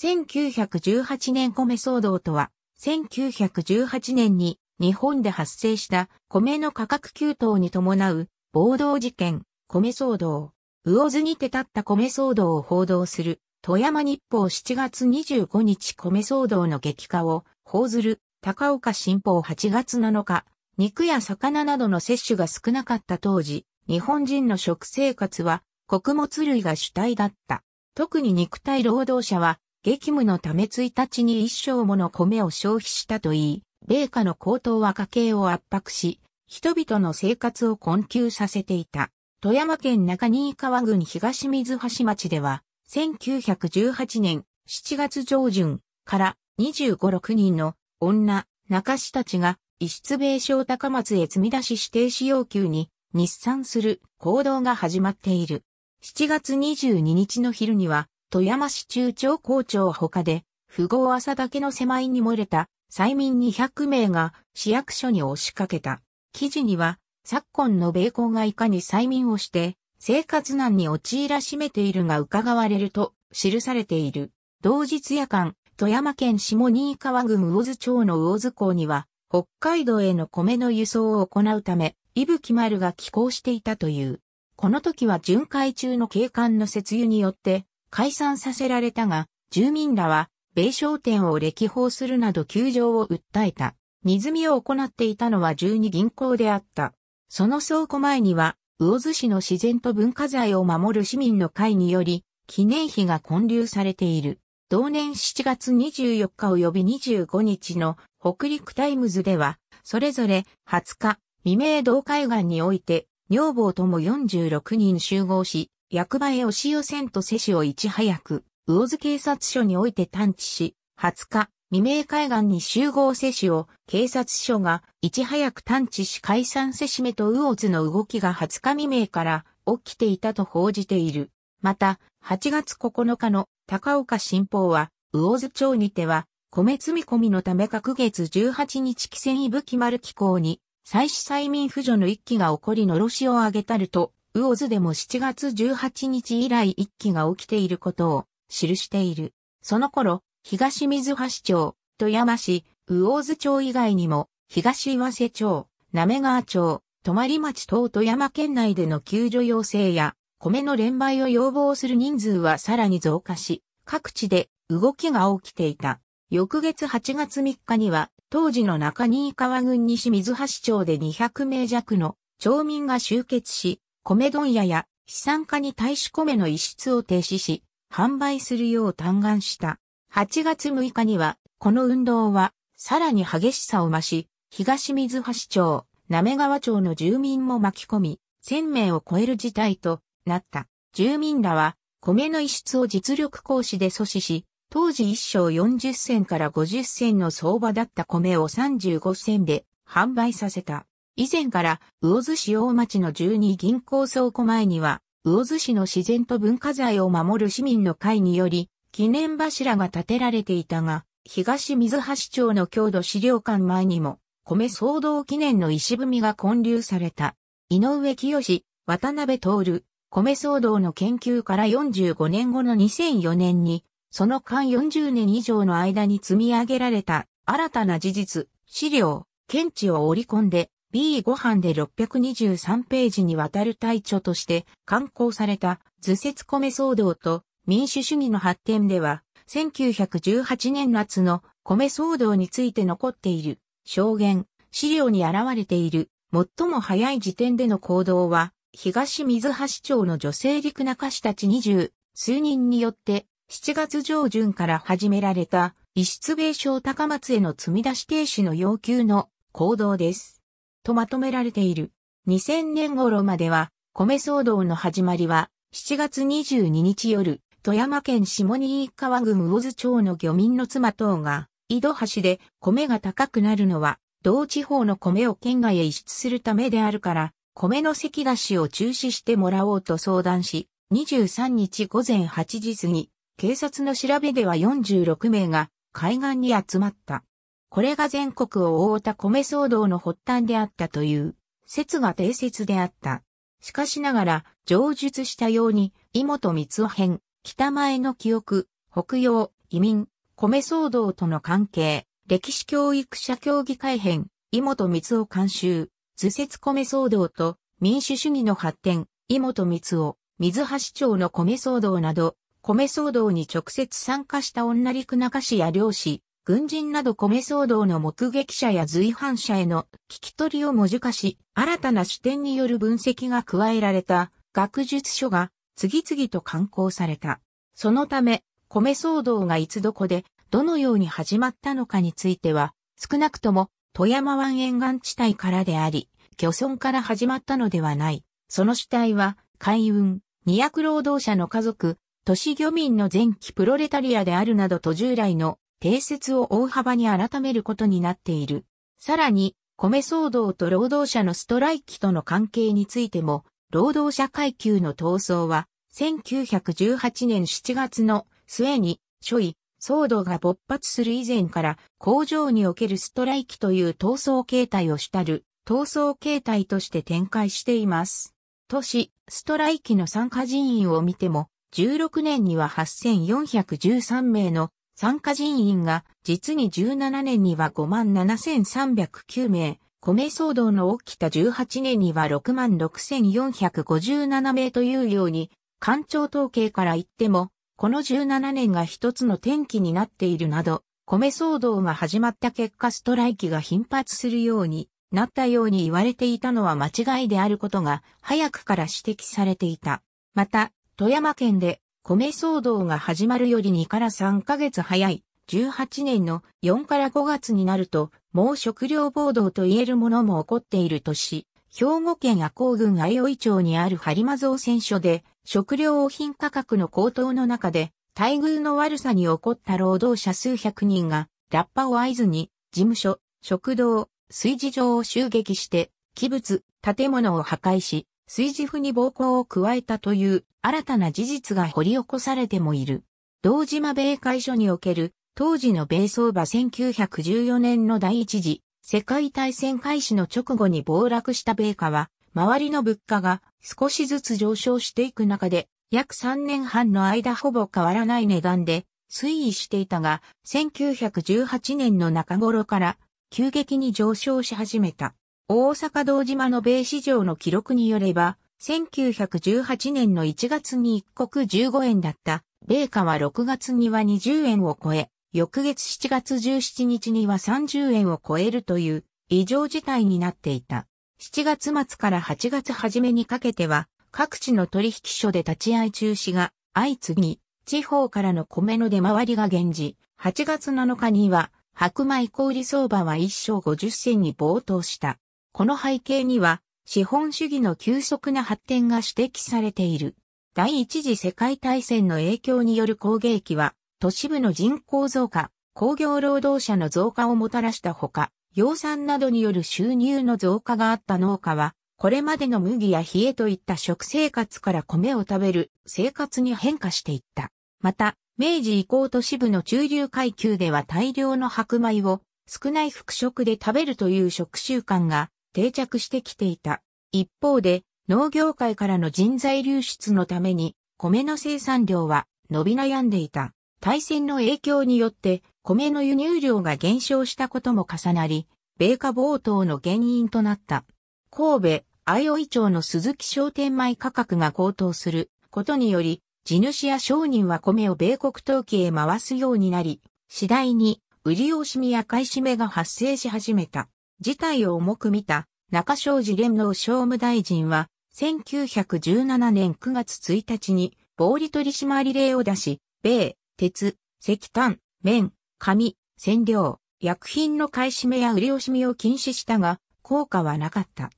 1918年米騒動とは、1918年に日本で発生した米の価格急騰に伴う暴動事件、米騒動、魚津にて立った米騒動を報道する、富山日報7月25日米騒動の激化を報ずる、高岡新報8月7日、肉や魚などの摂取が少なかった当時、日本人の食生活は穀物類が主体だった。特に肉体労働者は激務のため1日に一升もの米を消費したといい、米価の高騰は家計を圧迫し、人々の生活を困窮させていた。富山県中新川郡東水橋町では、1918年7月上旬から25、6人の女、中氏たちが、一室米商高松へ積み出し指定使用求に日産する行動が始まっている。7月22日の昼には、富山市中町校長他で、富豪朝けの狭いに漏れた、催眠200名が市役所に押しかけた。記事には、昨今の米高がいかに催眠をして、生活難に陥らしめているが伺われると記されている。同日夜間、富山県下新川郡魚津町の魚津港には、北海道への米の輸送を行うため、伊吹丸が寄港していたという。この時は巡回中の警官の節油によって、解散させられたが、住民らは、米商店を歴訪するなど窮状を訴えた。荷積みを行っていたのは12銀行であった。その倉庫前には、魚津市の自然と文化財を守る市民の会により、記念碑が建立されている。同年7月24日及び25日の北陸タイムズでは、それぞれ20日、未明道海岸において、女房とも46人集合し、役場へ押し寄せんと瀬主をいち早く、魚津警察署において探知し、20日、未明海岸に集合瀬主を警察署がいち早く探知し解散せしめと魚津の動きが20日未明から起きていたと報じている。また、8月9日の高岡新報は、魚津町にては、米積み込みのため各月18日汽船伊吹丸機構に、祭祀催眠扶助の一揆が起こりのろしを上げたると魚津でも7月18日以来一揆が起きていることを記している。その頃、東水橋町、富山市、魚津町以外にも、東岩瀬町、滑川町、泊町等富山県内での救助要請や、米の連売を要望する人数はさらに増加し、各地で動きが起きていた。翌月8月3日には、当時の中新川郡西水橋町で200名弱の町民が集結し、米問屋や資産家に対し米の輸出を停止し、販売するよう嘆願した。8月6日には、この運動は、さらに激しさを増し、東水橋町、滑川町の住民も巻き込み、1000名を超える事態となった。住民らは、米の輸出を実力行使で阻止し、当時1升40銭から50銭の相場だった米を35銭で販売させた。以前から魚津市大町の12銀行倉庫前には、魚津市の自然と文化財を守る市民の会により、記念柱が建てられていたが、東水橋町の郷土資料館前にも、米騒動記念の石踏みが建立された。井上清、渡辺徹、米騒動の研究から45年後の2004年に、その間40年以上の間に積み上げられた新たな事実、資料、検知を織り込んで、B5 版で623ページにわたる大著として刊行された図説米騒動と民主主義の発展では、1918年夏の米騒動について残っている証言、資料に現れている最も早い時点での行動は、東水橋町の女性陸中市たち20数人によって7月上旬から始められた、石出米商高松への積み出し停止の要求の行動です。とまとめられている。2000年頃までは、米騒動の始まりは、7月22日夜、富山県下新川郡魚津町の漁民の妻等が、井戸橋で米が高くなるのは、同地方の米を県外へ輸出するためであるから、米の咳出しを中止してもらおうと相談し、23日午前8時過ぎ、警察の調べでは46名が海岸に集まった。これが全国を覆った米騒動の発端であったという説が定説であった。しかしながら、上述したように、井本光雄編、北前の記憶、北洋、移民、米騒動との関係、歴史教育者協議会編、井本光雄監修、図説米騒動と民主主義の発展、井本光雄、水橋町の米騒動など、米騒動に直接参加した女陸中氏や漁師、軍人など米騒動の目撃者や随伴者への聞き取りを文字化し、新たな視点による分析が加えられた学術書が次々と刊行された。そのため、米騒動がいつどこでどのように始まったのかについては、少なくとも富山湾沿岸地帯からであり、漁村から始まったのではない。その主体は、海運、二役労働者の家族、都市漁民の前期プロレタリアであるなどと従来の定説を大幅に改めることになっている。さらに、米騒動と労働者のストライキとの関係についても、労働者階級の闘争は、1918年7月の末に、諸位、騒動が勃発する以前から工場におけるストライキという闘争形態をしたる闘争形態として展開しています。都市、ストライキの参加人員を見ても、16年には8413名の参加人員が実に17年には57,309名、米騒動の起きた18年には66,457名というように、官庁統計から言っても、この17年が一つの転機になっているなど、米騒動が始まった結果ストライキが頻発するようになったように言われていたのは間違いであることが早くから指摘されていた。また、富山県で米騒動が始まるより2から3ヶ月早い、18年の4から5月になると、もう食料暴動と言えるものも起こっているとし、兵庫県赤穂郡相生町にある播磨造船所で、食料品価格の高騰の中で、待遇の悪さに起こった労働者数百人が、ラッパを合図に、事務所、食堂、炊事場を襲撃して、器物、建物を破壊し、水自負に暴行を加えたという新たな事実が掘り起こされてもいる。堂島米会所における当時の米相場1914年の第一次世界大戦開始の直後に暴落した米価は周りの物価が少しずつ上昇していく中で約3年半の間ほぼ変わらない値段で推移していたが1918年の中頃から急激に上昇し始めた。大阪道島の米市場の記録によれば、1918年の1月に1国15円だった、米価は6月には20円を超え、翌月7月17日には30円を超えるという異常事態になっていた。7月末から8月初めにかけては、各地の取引所で立ち会い中止が相次ぎ、地方からの米の出回りが減じ、8月7日には、白米小売相場は1升50銭に暴騰した。この背景には、資本主義の急速な発展が指摘されている。第一次世界大戦の影響による工芸機は、都市部の人口増加、工業労働者の増加をもたらしたほか、養蚕などによる収入の増加があった農家は、これまでの麦や冷えといった食生活から米を食べる生活に変化していった。また、明治以降都市部の中流階級では大量の白米を少ない服飾で食べるという食習慣が定着してきていた。一方で、農業界からの人材流出のために、米の生産量は伸び悩んでいた。対戦の影響によって、米の輸入量が減少したことも重なり、米価暴騰の原因となった。神戸、相生町の鈴木商店米価格が高騰することにより、地主や商人は米を米国陶器へ回すようになり、次第に売り惜しみや買い占めが発生し始めた。事態を重く見た中正寺連の商務大臣は、1917年9月1日に、暴利取締令を出し、米、鉄、石炭、綿、紙、染料、薬品の買い占めや売り惜しみを禁止したが、効果はなかった。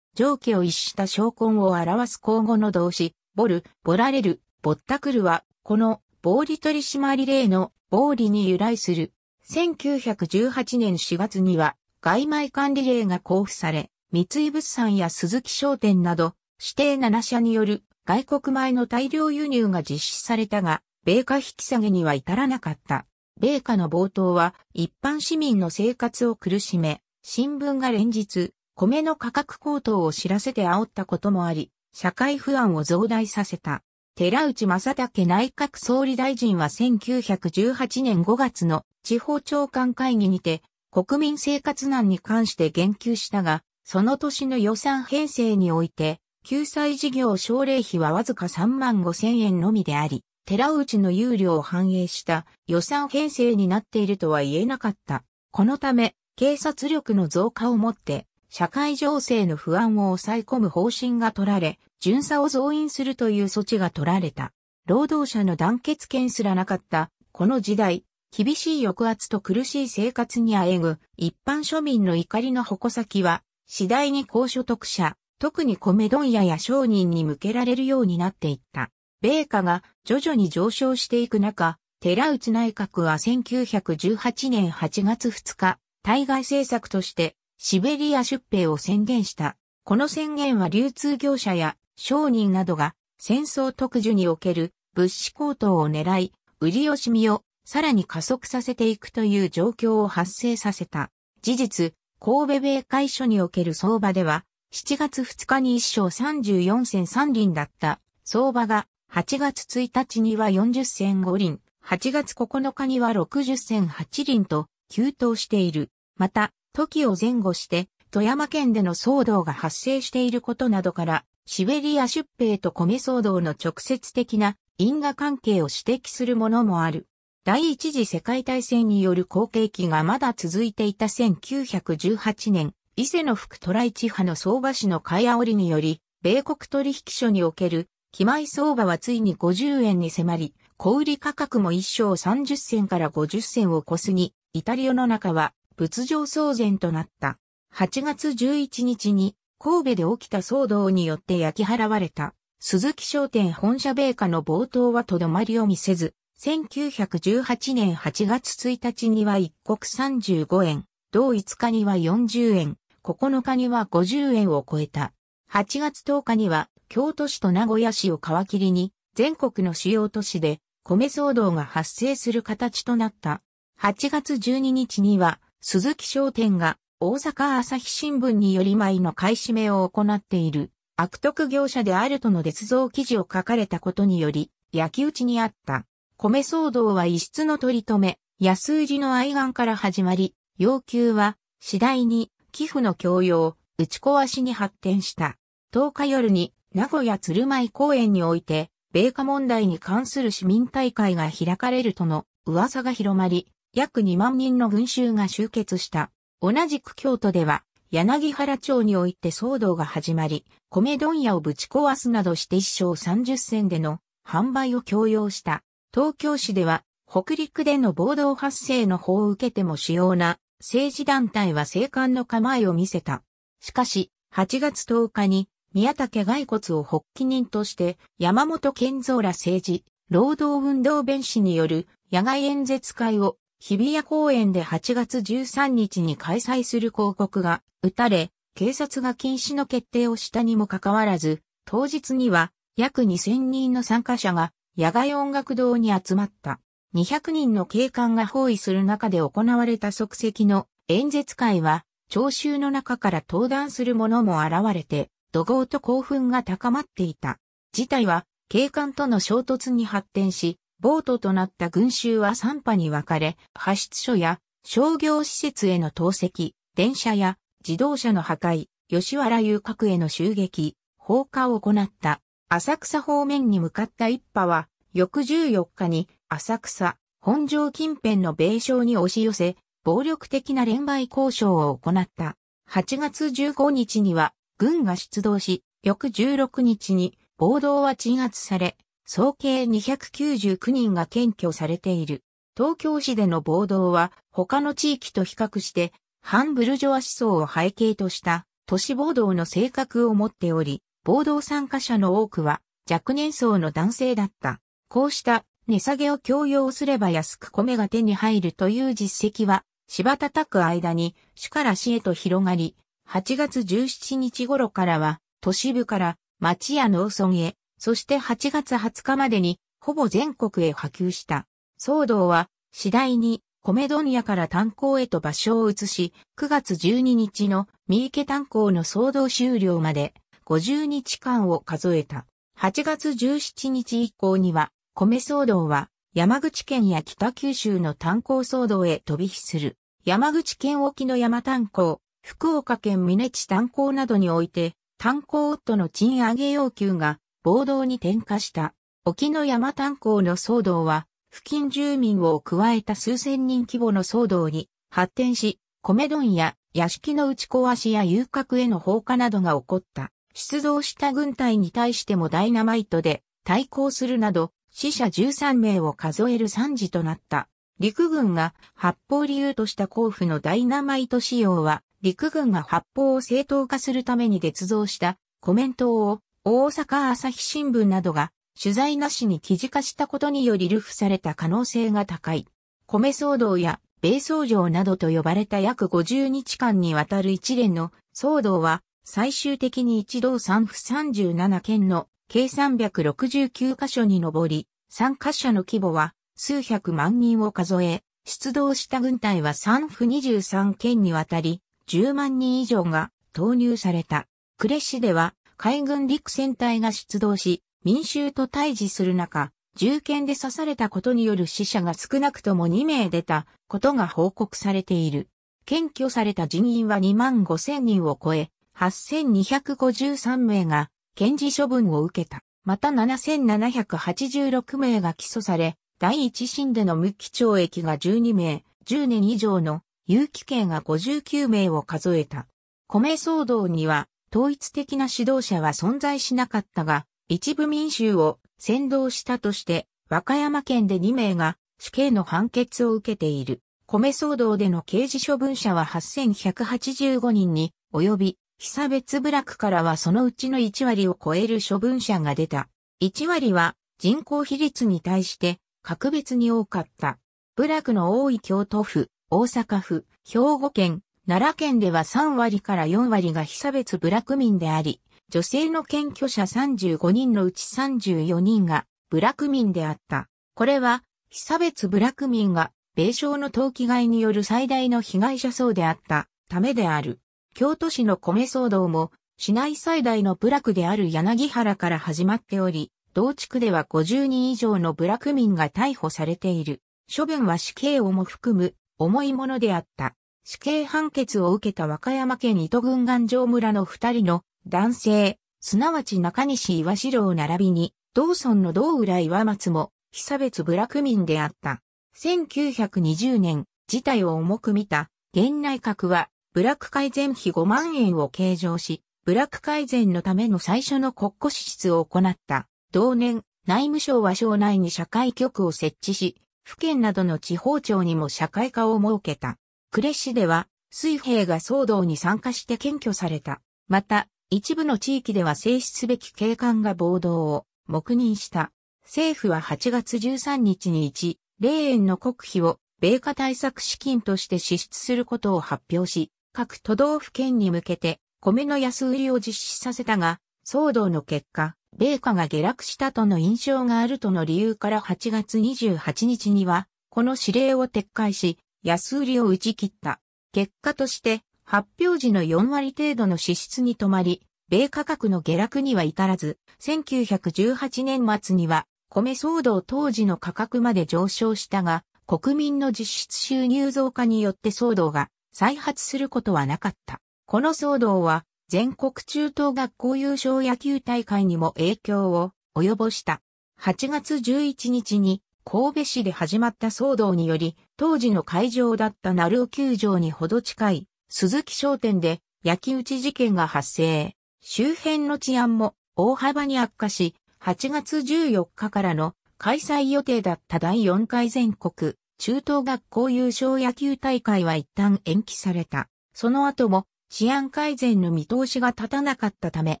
上記を一した証根を表す口語の動詞、ボル、ボラレル、ボッタクルは、この、暴利取締令の暴利に由来する。1918年4月には、外米管理令が交付され、三井物産や鈴木商店など、指定7社による外国米の大量輸入が実施されたが、米価引き下げには至らなかった。米価の冒頭は一般市民の生活を苦しめ、新聞が連日、米の価格高騰を知らせて煽ったこともあり、社会不安を増大させた。寺内正武内閣総理大臣は1918年5月の地方長官会議にて国民生活難に関して言及したが、その年の予算編成において、救済事業奨励費はわずか3万5千円のみであり、寺内の有料を反映した予算編成になっているとは言えなかった。このため、警察力の増加をもって、社会情勢の不安を抑え込む方針が取られ、巡査を増員するという措置が取られた。労働者の団結権すらなかった、この時代、厳しい抑圧と苦しい生活にあえぐ一般庶民の怒りの矛先は、次第に高所得者、特に米問屋や商人に向けられるようになっていった。米価が徐々に上昇していく中、寺内内閣は1918年8月2日、対外政策としてシベリア出兵を宣言した。この宣言は流通業者や商人などが戦争特需における物資高騰を狙い、売り惜しみをさらに加速させていくという状況を発生させた。事実、神戸米会所における相場では、7月2日に1勝34戦3輪だった相場が、8月1日には40戦5輪、8月9日には60戦8輪と急騰している。また、時を前後して、富山県での騒動が発生していることなどから、シベリア出兵と米騒動の直接的な因果関係を指摘するものもある。第一次世界大戦による後継期がまだ続いていた1918年、伊勢の福トライチ派の相場市の買い煽りにより、米国取引所における、機米相場はついに50円に迫り、小売価格も一生30銭から50銭を超すに、イタリアの中は物上騒然となった。8月11日に神戸で起きた騒動によって焼き払われた鈴木商店本社米価の冒頭はとどまりを見せず、1918年8月1日には一国35円、同5日には40円、9日には50円を超えた。8月10日には京都市と名古屋市を皮切りに全国の主要都市で米騒動が発生する形となった。8月12日には鈴木商店が大阪朝日新聞により前の買い占めを行っている悪徳業者であるとの捏造記事を書かれたことにより焼き打ちにあった。米騒動は異質の取り留め、安売りの愛願から始まり、要求は次第に寄付の強要、打ち壊しに発展した。10日夜に名古屋鶴舞公園において、米化問題に関する市民大会が開かれるとの噂が広まり、約2万人の群衆が集結した。同じく京都では、柳原町において騒動が始まり、米問屋をぶち壊すなどして一生30銭での販売を強要した。東京市では、北陸での暴動発生の法を受けても主要な政治団体は生還の構えを見せた。しかし、8月10日に宮武骸骨を発起人として山本健三ら政治、労働運動弁士による野外演説会を日比谷公園で8月13日に開催する広告が打たれ、警察が禁止の決定をしたにもかかわらず、当日には約2000人の参加者が野外音楽堂に集まった。200人の警官が包囲する中で行われた即席の演説会は、聴衆の中から登壇する者も現れて、怒号と興奮が高まっていた。事態は、警官との衝突に発展し、ボートとなった群衆は3波に分かれ、派出所や商業施設への投石、電車や自動車の破壊、吉原遊郭への襲撃、放火を行った。浅草方面に向かった一派は、翌14日に浅草、本城近辺の米商に押し寄せ、暴力的な連売交渉を行った。8月15日には軍が出動し、翌16日に暴動は鎮圧され、総計299人が検挙されている。東京市での暴動は他の地域と比較して反ブルジョア思想を背景とした都市暴動の性格を持っており、暴動参加者の多くは若年層の男性だった。こうした値下げを強要すれば安く米が手に入るという実績は、芝叩く間に市から市へと広がり、8月17日頃からは都市部から町や農村へ、そして8月20日までにほぼ全国へ波及した。騒動は次第に米問屋から炭鉱へと場所を移し、9月12日の三池炭鉱の騒動終了まで50日間を数えた。8月17日以降には、米騒動は山口県や北九州の炭鉱騒動へ飛び火する。山口県沖の山炭鉱、福岡県峰地炭鉱などにおいて、炭鉱夫の賃上げ要求が暴動に転化した。沖の山炭鉱の騒動は、付近住民を加えた数千人規模の騒動に発展し、米丼や屋敷の打ち壊しや遊郭への放火などが起こった。出動した軍隊に対してもダイナマイトで対抗するなど、死者13名を数える惨事となった。陸軍が発砲理由とした交付のダイナマイト使用は、陸軍が発砲を正当化するために捏造したコメントを大阪朝日新聞などが取材なしに記事化したことにより流布された可能性が高い。米騒動や米騒動などと呼ばれた約50日間にわたる一連の騒動は最終的に一同3府37県の計369カ所に上り、参加者の規模は数百万人を数え、出動した軍隊は三府23県にわたり、10万人以上が投入された。呉市では海軍陸戦隊が出動し、民衆と対峙する中、銃剣で刺されたことによる死者が少なくとも2名出たことが報告されている。検挙された人員は2万5千人を超え、8253名が検事処分を受けた。また7786名が起訴され、第一審での無期懲役が12名、10年以上の有期刑が59名を数えた。米騒動には統一的な指導者は存在しなかったが、一部民衆を先導したとして、和歌山県で2名が死刑の判決を受けている。米騒動での刑事処分者は8185人に及び、被差別部落からはそのうちの1割を超える処分者が出た。1割は人口比率に対して格別に多かった。部落の多い京都府、大阪府、兵庫県、奈良県では3割から4割が被差別部落民であり、女性の検挙者35人のうち34人が部落民であった。これは、被差別部落民が、米商の投機買いによる最大の被害者層であったためである。京都市の米騒動も、市内最大の部落である柳原から始まっており、同地区では50人以上の部落民が逮捕されている。処分は死刑をも含む、重いものであった。死刑判決を受けた和歌山県糸郡岩城村の二人の男性、すなわち中西岩四郎並びに、道村の道浦岩松も、被差別部落民であった。1920年、事態を重く見た、現内閣は、ブラック改善費5万円を計上し、ブラック改善のための最初の国庫支出を行った。同年、内務省は省内に社会局を設置し、府県などの地方庁にも社会化を設けた。呉市では、水兵が騒動に参加して検挙された。また、一部の地域では制止すべき警官が暴動を黙認した。政府は8月13日に1、霊園の国費を米価対策資金として支出することを発表し、各都道府県に向けて米の安売りを実施させたが、騒動の結果、米価が下落したとの印象があるとの理由から8月28日には、この指令を撤回し、安売りを打ち切った。結果として、発表時の4割程度の支出に止まり、米価格の下落には至らず、1918年末には、米騒動当時の価格まで上昇したが、国民の実質収入増加によって騒動が再発することはなかった。この騒動は全国中等学校優勝野球大会にも影響を及ぼした。8月11日に神戸市で始まった騒動により、当時の会場だった鳴尾球場にほど近い鈴木商店で焼き打ち事件が発生。周辺の治安も大幅に悪化し、8月14日からの開催予定だった第4回全国中等学校優勝野球大会は一旦延期された。その後も治安改善の見通しが立たなかったため、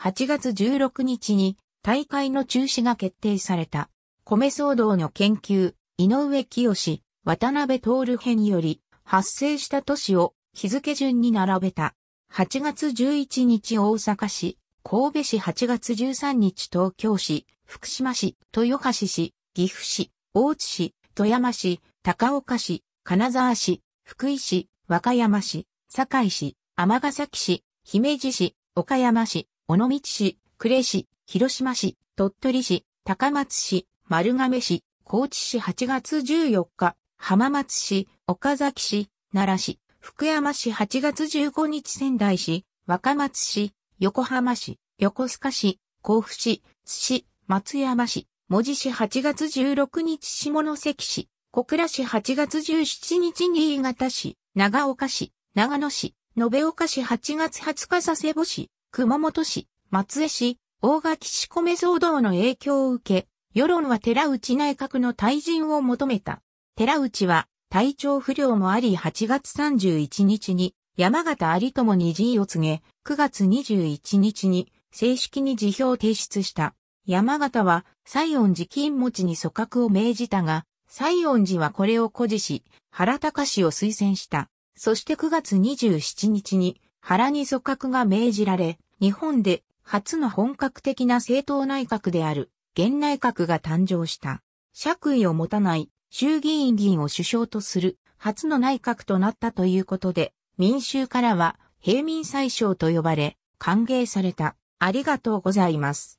8月16日に大会の中止が決定された。米騒動の研究、井上清、渡辺徹編より発生した都市を日付順に並べた。8月11日大阪市、神戸市8月13日東京市、福島市、豊橋市、岐阜市、大津市、富山市、高岡市、金沢市、福井市、和歌山市、堺市、尼崎市、姫路市、岡山市、尾道市、呉市、広島市、鳥取市、高松市、丸亀市、高知市8月14日、浜松市、岡崎市、奈良市、福山市8月15日仙台市、若松市、横浜市、横須賀市、甲府市、津市、松山市、文字市8月16日下関市、小倉市8月17日新潟市、長岡市、長野市、延岡市8月20日佐世保市、熊本市、松江市、大垣市米騒動の影響を受け、世論は寺内内閣の退陣を求めた。寺内は体調不良もあり8月31日に山形有友に辞意を告げ、9月21日に正式に辞表を提出した。山形は西恩寺金持ちに組閣を命じたが、西園寺はこれを誇示し、原隆を推薦した。そして9月27日に原に組閣が命じられ、日本で初の本格的な政党内閣である、現内閣が誕生した。爵位を持たない衆議院議員を首相とする初の内閣となったということで、民衆からは平民最小と呼ばれ、歓迎された。ありがとうございます。